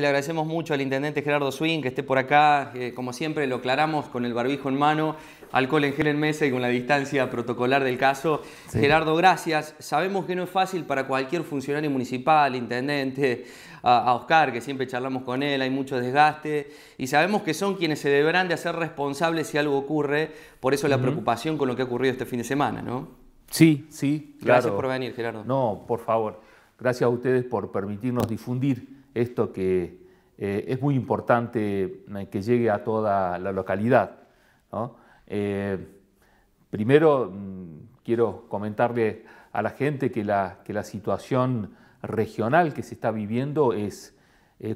Le agradecemos mucho al intendente Gerardo Swing que esté por acá. Eh, como siempre, lo aclaramos con el barbijo en mano, alcohol en gel en mesa y con la distancia protocolar del caso. Gerardo, gracias. Sabemos que no es fácil para cualquier funcionario municipal, intendente, a, Oscar, que siempre charlamos con él, hay mucho desgaste. Y sabemos que son quienes se deberán de hacer responsables si algo ocurre. Por eso la preocupación con lo que ha ocurrido este fin de semana, ¿no? Sí, sí. Gracias por venir, Gerardo. No, por favor. Gracias a ustedes por permitirnos difundir esto que eh, es muy importante eh, que llegue a toda la localidad. Eh, primero mm, quiero comentarle a la gente que la, situación regional que se está viviendo es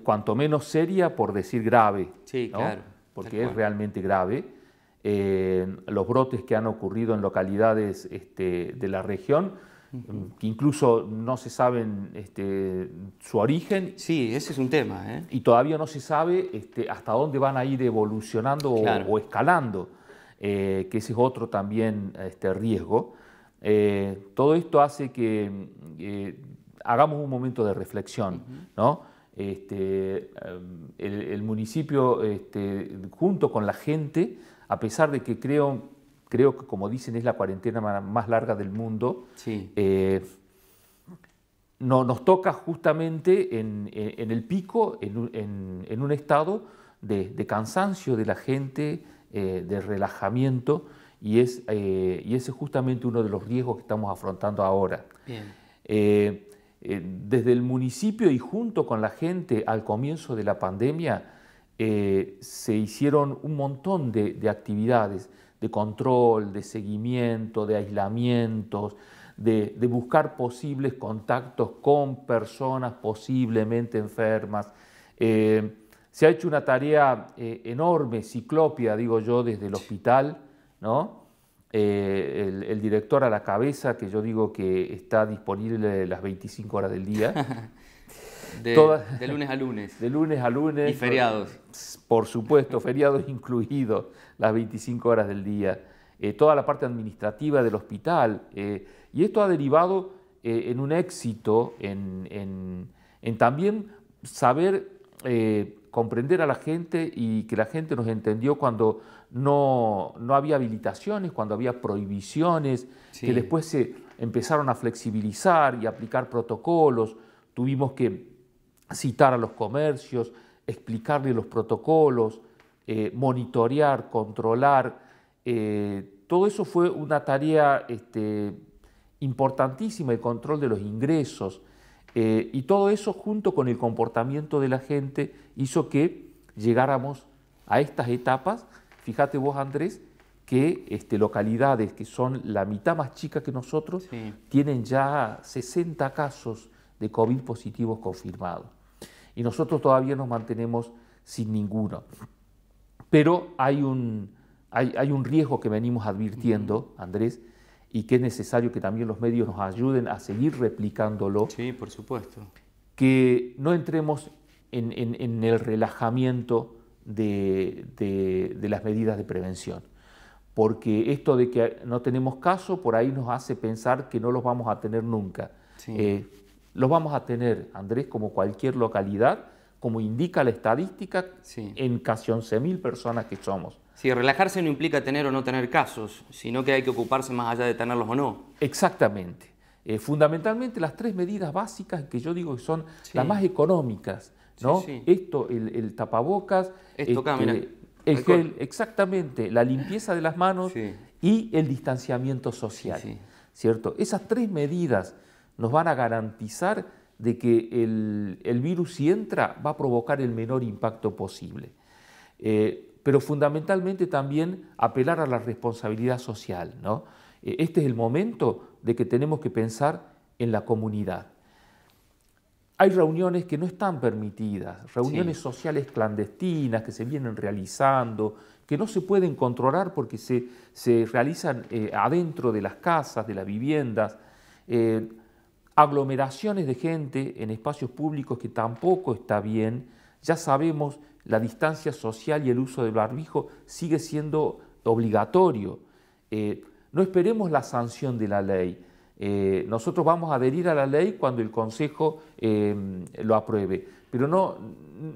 cuanto menos seria, por decir grave, porque es realmente grave. los brotes que han ocurrido en localidades este, de la región que incluso no se saben este, su origen. Sí, ese es un tema. ¿eh? Y todavía no se sabe este, hasta dónde van a ir evolucionando o, escalando, eh, que ese es otro también este, riesgo. Eh, todo esto hace que hagamos un momento de reflexión, ¿no? Em, el, el, municipio, junto con la gente, a pesar de que creo creo que como dicen es la cuarentena más larga del mundo. Eh, no, nos toca justamente en, el pico, en, un estado de, cansancio de la gente, eh, de relajamiento, y, es, eh, ese es justamente uno de los riesgos que estamos afrontando ahora. desde el municipio y junto con la gente al comienzo de la pandemia se hicieron un montón de, de actividades, de control, de seguimiento, de aislamientos, de, buscar posibles contactos con personas posiblemente enfermas. Eh, se ha hecho una tarea eh, enorme, ciclopia, digo yo, desde el hospital, ¿no? Eh, el, el, director a la cabeza, que yo digo que está disponible las 25 horas del día, De, lunes a lunes. De lunes a lunes. Y feriados. Por, supuesto, feriados incluidos, las 25 horas del día. Eh, toda la parte administrativa del hospital. Eh, y esto ha derivado eh, en un éxito, en, también saber comprender a la gente y que la gente nos entendió cuando no, había habilitaciones, cuando había prohibiciones, que después se empezaron a flexibilizar y aplicar protocolos. Tuvimos que citar a los comercios, explicarle los protocolos, eh, monitorear, controlar. Eh, todo eso fue una tarea este, importantísima, el control de los ingresos. Eh, y todo eso junto con el comportamiento de la gente hizo que llegáramos a estas etapas. Fíjate vos, Andrés, que este, localidades que son la mitad más chicas que nosotros tienen ya 60 casos de COVID positivos confirmados y nosotros todavía nos mantenemos sin ninguno. Pero hay un, hay, un riesgo que venimos advirtiendo, Andrés, y que es necesario que también los medios nos ayuden a seguir replicándolo. Sí, por supuesto. Que no entremos en, el relajamiento de, las medidas de prevención. Porque esto de que no tenemos caso, por ahí nos hace pensar que no los vamos a tener nunca. Sí. Eh, los vamos a tener, Andrés, como cualquier localidad, como indica la estadística, en casi 11.000 personas que somos. Sí, relajarse no implica tener o no tener casos, sino que hay que ocuparse más allá de tenerlos o no. Exactamente. Eh, fundamentalmente las tres medidas básicas que yo digo que son las más económicas, ¿no? Esto, el, tapabocas, este, el gel, exactamente, la limpieza de las manos y el distanciamiento social, ¿cierto? Esas tres medidas nos van a garantizar de que el, virus si entra va a provocar el menor impacto posible. Eh, pero fundamentalmente también apelar a la responsabilidad social. ¿no? Eh, este es el momento de que tenemos que pensar en la comunidad. Hay reuniones que no están permitidas, reuniones sociales clandestinas que se vienen realizando, que no se pueden controlar porque se, realizan eh, adentro de las casas, de las viviendas aglomeraciones de gente en espacios públicos que tampoco está bien. Ya sabemos, la distancia social y el uso del barbijo sigue siendo obligatorio. Eh, no esperemos la sanción de la ley. Eh, nosotros vamos a adherir a la ley cuando el Consejo eh, lo apruebe, pero no,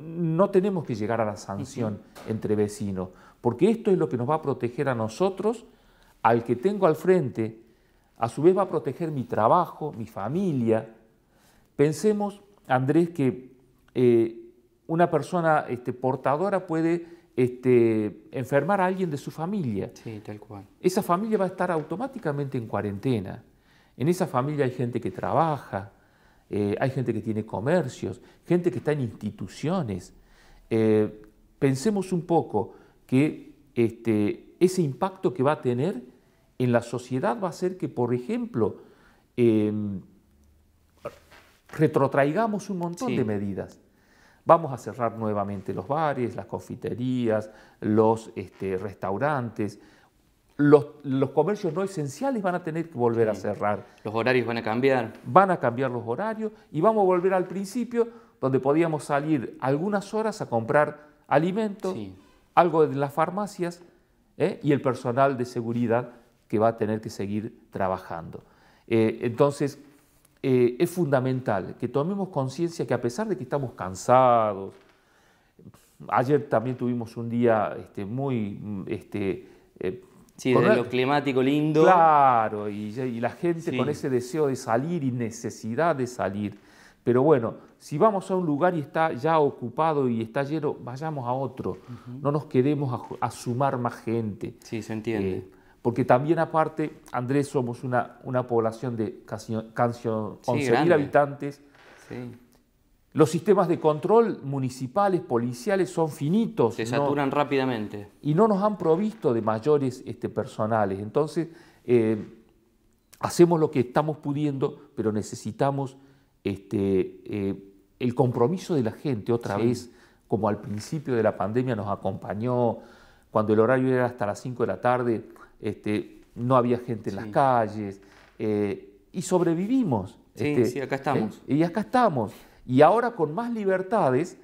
no tenemos que llegar a la sanción entre vecinos, porque esto es lo que nos va a proteger a nosotros, al que tengo al frente, a su vez va a proteger mi trabajo, mi familia. Pensemos, Andrés, que eh, una persona este, portadora puede este, enfermar a alguien de su familia. Sí, tal cual. Esa familia va a estar automáticamente en cuarentena. En esa familia hay gente que trabaja, eh, hay gente que tiene comercios, gente que está en instituciones. Eh, pensemos un poco que este, ese impacto que va a tener en la sociedad va a ser que, por ejemplo, em, retrotraigamos un montón de medidas. Vamos a cerrar nuevamente los bares, las confiterías, los este, restaurantes. Los, comercios no esenciales van a tener que volver a cerrar. Los horarios van a cambiar. Van a cambiar los horarios y vamos a volver al principio donde podíamos salir algunas horas a comprar alimentos, algo de las farmacias ¿eh? y el personal de seguridad va a tener que seguir trabajando. Eh, entonces, eh, es fundamental que tomemos conciencia que a pesar de que estamos cansados, ayer también tuvimos un día este, muy... Este, eh, sí, de lo climático lindo. Claro, y, la gente con ese deseo de salir y necesidad de salir. Pero bueno, si vamos a un lugar y está ya ocupado y está lleno, vayamos a otro. No nos queremos a, sumar más gente. Sí, se entiende porque también aparte, Andrés, somos una, una población de casi, 11.000 habitantes. Los sistemas de control municipales, policiales, son finitos. Se saturan rápidamente. Y no nos han provisto de mayores este, personales. Entonces, eh, hacemos lo que estamos pudiendo, pero necesitamos este, eh, el compromiso de la gente otra vez, como al principio de la pandemia nos acompañó, cuando el horario era hasta las 5 de la tarde este, no había gente en las calles, eh, y sobrevivimos. Sí, este, sí, acá estamos. ¿eh? y acá estamos. Y ahora con más libertades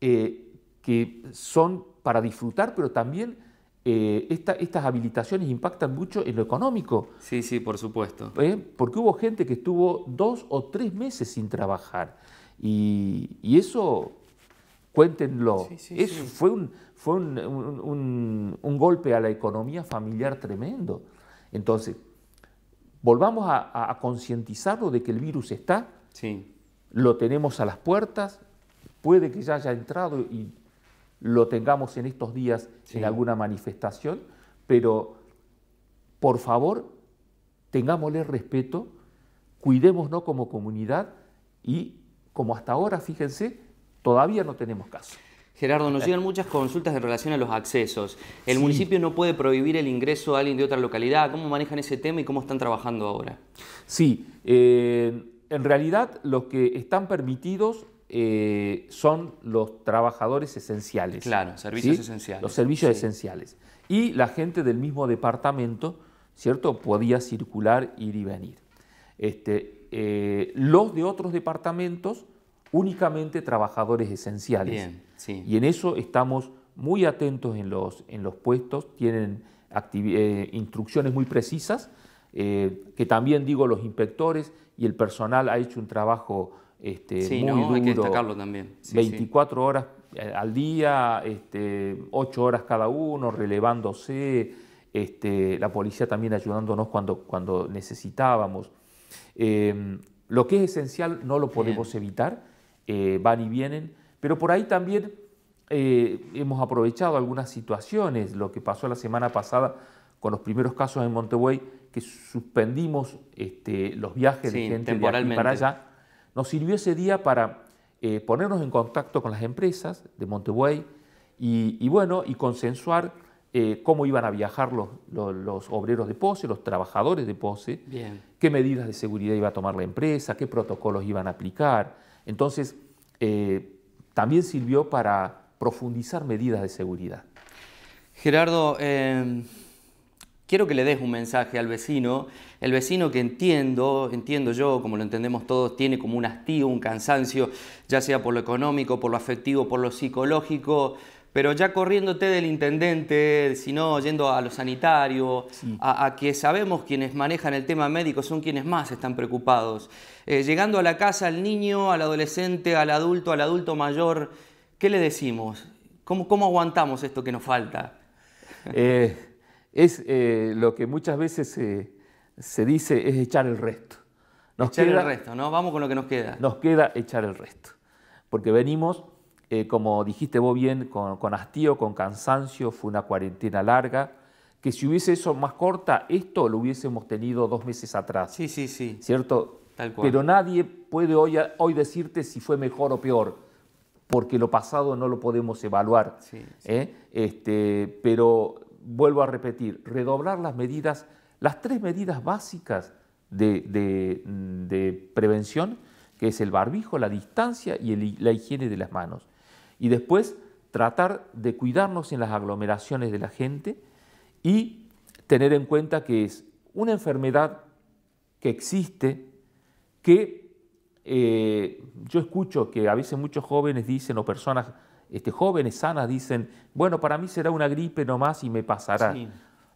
eh, que son para disfrutar, pero también estas habilitaciones impactan mucho en lo económico. Sí, sí, por supuesto. Porque hubo gente que estuvo dos o tres meses sin trabajar. y eso cuéntenlo. fue, un, golpe a la economía familiar tremendo. Entonces, volvamos a, concientizarlo de que el virus está, lo tenemos a las puertas, puede que ya haya entrado y lo tengamos en estos días en alguna manifestación, pero por favor, tengámosle respeto, cuidémonos como comunidad y como hasta ahora, fíjense, Todavía no tenemos caso. Gerardo, nos llegan muchas consultas en relación a los accesos. El municipio no puede prohibir el ingreso a alguien de otra localidad. ¿Cómo manejan ese tema y cómo están trabajando ahora? Sí, eh, en realidad los que están permitidos eh, son los trabajadores esenciales. Claro, servicios esenciales. Los servicios esenciales. Y la gente del mismo departamento, ¿cierto? Podía circular, ir y venir. Este, eh, los de otros departamentos únicamente trabajadores esenciales. Y en eso estamos muy atentos en los, en los puestos, tienen eh, instrucciones muy precisas, eh, que también digo los inspectores y el personal ha hecho un trabajo este, muy duro, hay que destacarlo también. 24 horas eh, al día, este, 8 horas cada uno, relevándose, este, la policía también ayudándonos cuando, cuando necesitábamos. lo que es esencial no lo podemos evitar, eh, van y vienen, pero por ahí también eh, hemos aprovechado algunas situaciones, lo que pasó la semana pasada con los primeros casos en Montevideo, que suspendimos este, los viajes de gente para allá, nos sirvió ese día para eh, ponernos en contacto con las empresas de Montevideo y, bueno, y consensuar cómo iban a viajar los, obreros de POSE, los trabajadores de POSE, qué medidas de seguridad iba a tomar la empresa, qué protocolos iban a aplicar, entonces, eh, también sirvió para profundizar medidas de seguridad. Gerardo, em, quiero que le des un mensaje al vecino, el vecino que entiendo, entiendo yo, como lo entendemos todos, tiene como un hastío, un cansancio, ya sea por lo económico, por lo afectivo, por lo psicológico, pero ya corriéndote del intendente, sino yendo a los sanitarios, a, que sabemos quienes manejan el tema médico son quienes más están preocupados. Eh, llegando a la casa al niño, al adolescente, al adulto, al adulto mayor, ¿qué le decimos? ¿Cómo, aguantamos esto que nos falta? Eh, es eh, lo que muchas veces se dice es echar el resto. Nos echar el resto, ¿no? Vamos con lo que nos queda. Nos queda echar el resto, porque venimos eh, como dijiste vos bien, con, hastío, con cansancio, fue una cuarentena larga, que si hubiese eso más corta, esto lo hubiésemos tenido dos meses atrás. Sí, sí, sí. ¿Cierto? Tal cual. Pero nadie puede hoy, decirte si fue mejor o peor, porque lo pasado no lo podemos evaluar. ¿eh? Este, pero vuelvo a repetir, redoblar las medidas, las tres medidas básicas de, prevención, que es el barbijo, la distancia y la higiene de las manos. Y después tratar de cuidarnos en las aglomeraciones de la gente y tener en cuenta que es una enfermedad que existe, que eh, yo escucho que a veces muchos jóvenes dicen o personas este, jóvenes sanas dicen, bueno, para mí será una gripe nomás y me pasará.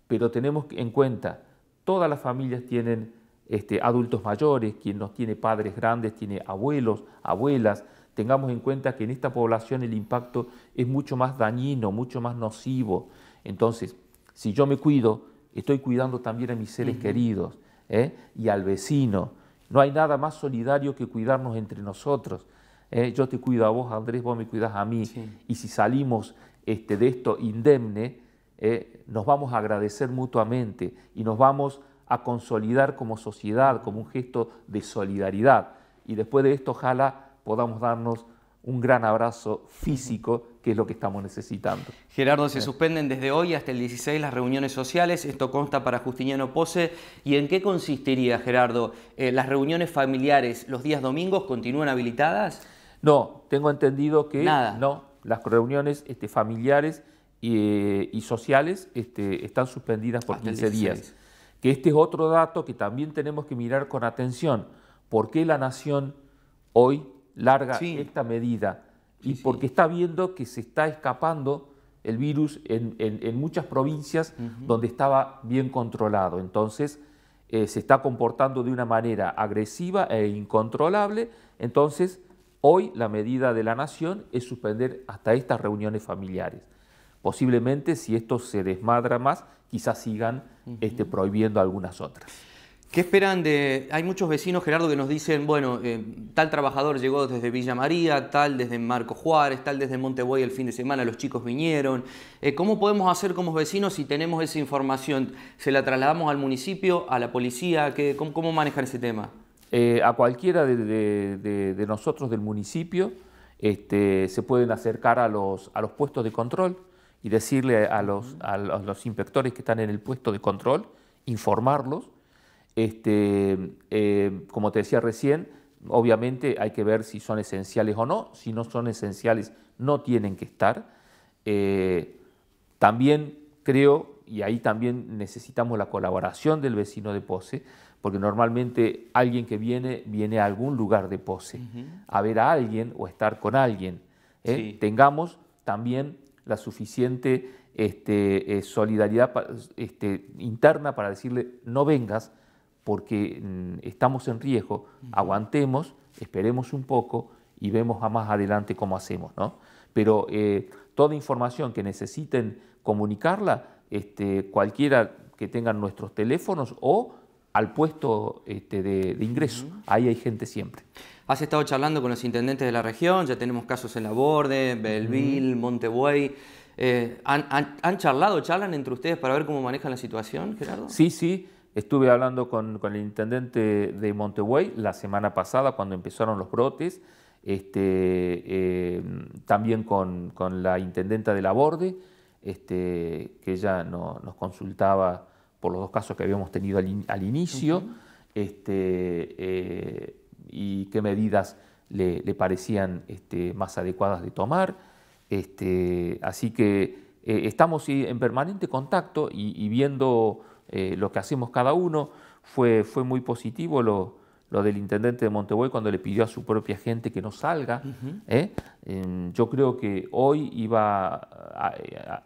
Pero tenemos en cuenta, todas las familias tienen este, adultos mayores, quien no tiene padres grandes, tiene abuelos, abuelas, tengamos en cuenta que en esta población el impacto es mucho más dañino, mucho más nocivo. Entonces, si yo me cuido, estoy cuidando también a mis seres queridos ¿eh? y al vecino. No hay nada más solidario que cuidarnos entre nosotros. ¿eh? Yo te cuido a vos, Andrés, vos me cuidas a mí. Y si salimos este, de esto indemne, ¿eh? nos vamos a agradecer mutuamente y nos vamos a consolidar como sociedad, como un gesto de solidaridad. Y después de esto, ojalá podamos darnos un gran abrazo físico, que es lo que estamos necesitando. Gerardo, se suspenden desde hoy hasta el 16 las reuniones sociales, esto consta para Justiniano Pose. ¿Y en qué consistiría, Gerardo? Eh, ¿Las reuniones familiares los días domingos continúan habilitadas? No, tengo entendido que no, las reuniones este, familiares y, eh, sociales este, están suspendidas por 15 días. Que este es otro dato que también tenemos que mirar con atención. ¿Por qué la nación hoy larga esta medida y porque está viendo que se está escapando el virus en, muchas provincias donde estaba bien controlado. Entonces eh, se está comportando de una manera agresiva e incontrolable. Entonces hoy la medida de la nación es suspender hasta estas reuniones familiares. Posiblemente si esto se desmadra más, quizás sigan este, prohibiendo algunas otras. ¿Qué esperan de.? Hay muchos vecinos, Gerardo, que nos dicen, bueno, eh, tal trabajador llegó desde Villa María, tal desde Marco Juárez, tal desde Montevideo el fin de semana, los chicos vinieron. Eh, ¿Cómo podemos hacer como vecinos si tenemos esa información? ¿Se la trasladamos al municipio, a la policía? ¿Qué, cómo, manejan ese tema? Eh, a cualquiera de, nosotros del municipio este, se pueden acercar a los, a los puestos de control y decirle a los inspectores que están en el puesto de control, informarlos este, eh, como te decía recién, obviamente hay que ver si son esenciales o no. Si no son esenciales, no tienen que estar. Eh, también creo, y ahí también necesitamos la colaboración del vecino de Pose, porque normalmente alguien que viene, viene a algún lugar de Pose, a ver a alguien o estar con alguien. ¿eh? Tengamos también la suficiente este, solidaridad este, interna para decirle, no vengas, porque mm, estamos en riesgo, aguantemos, esperemos un poco y vemos más adelante cómo hacemos. ¿no? Pero eh, toda información que necesiten comunicarla, este, cualquiera que tengan nuestros teléfonos o al puesto este, de, ingreso. Ahí hay gente siempre. Has estado charlando con los intendentes de la región, ya tenemos casos en La Borde, Belleville, eh, han, charlado, charlan entre ustedes para ver cómo manejan la situación, Gerardo? Sí, sí. Estuve hablando con, el intendente de Montegüey la semana pasada cuando empezaron los brotes, este, eh, también con, la intendenta de la Borde, este, que ella nos consultaba por los dos casos que habíamos tenido al, inicio, este, eh, y qué medidas le, parecían más adecuadas de tomar. así que eh, estamos en permanente contacto y viendo eh, lo que hacemos cada uno. Fue, fue muy positivo lo, lo, del intendente de Montevideo cuando le pidió a su propia gente que no salga. ¿eh? Em, yo creo que hoy iba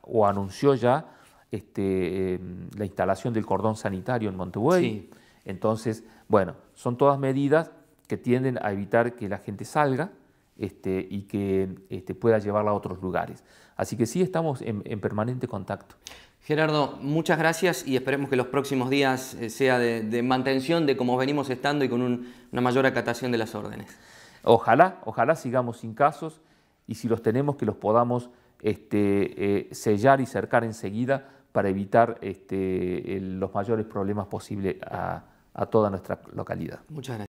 o anunció ya este, em, la instalación del cordón sanitario en Montevideo. Entonces, bueno, son todas medidas que tienden a evitar que la gente salga. Este, y que este, pueda llevarla a otros lugares. Así que sí estamos en permanente contacto. Gerardo, muchas gracias y esperemos que los próximos días eh, sea de, mantención de como venimos estando y con una mayor acatación de las órdenes. Ojalá, ojalá sigamos sin casos y si los tenemos que los podamos este, eh, sellar y cercar enseguida para evitar este, los mayores problemas posibles a toda nuestra localidad. Muchas gracias.